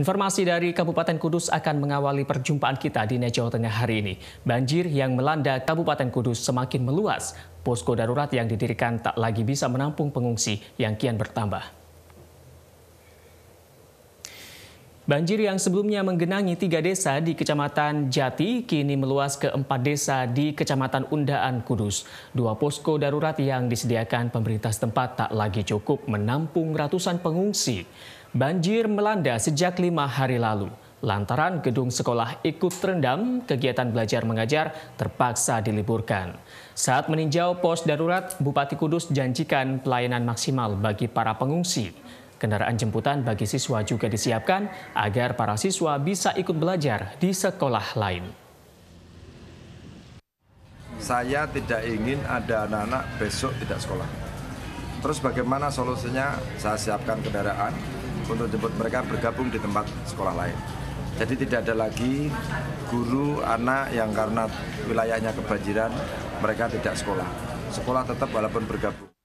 Informasi dari Kabupaten Kudus akan mengawali perjumpaan kita di Jawa Tengah hari ini. Banjir yang melanda Kabupaten Kudus semakin meluas. Posko darurat yang didirikan tak lagi bisa menampung pengungsi yang kian bertambah. Banjir yang sebelumnya menggenangi tiga desa di Kecamatan Jati kini meluas ke empat desa di Kecamatan Undaan Kudus. Dua posko darurat yang disediakan pemerintah setempat tak lagi cukup menampung ratusan pengungsi. Banjir melanda sejak lima hari lalu. Lantaran gedung sekolah ikut terendam, kegiatan belajar mengajar terpaksa diliburkan. Saat meninjau pos darurat, Bupati Kudus janjikan pelayanan maksimal bagi para pengungsi. Kendaraan jemputan bagi siswa juga disiapkan agar para siswa bisa ikut belajar di sekolah lain. Saya tidak ingin ada anak-anak besok tidak sekolah. Terus bagaimana solusinya? Saya siapkan kendaraan untuk jemput mereka bergabung di tempat sekolah lain. Jadi tidak ada lagi guru anak yang karena wilayahnya kebanjiran mereka tidak sekolah. Sekolah tetap walaupun bergabung.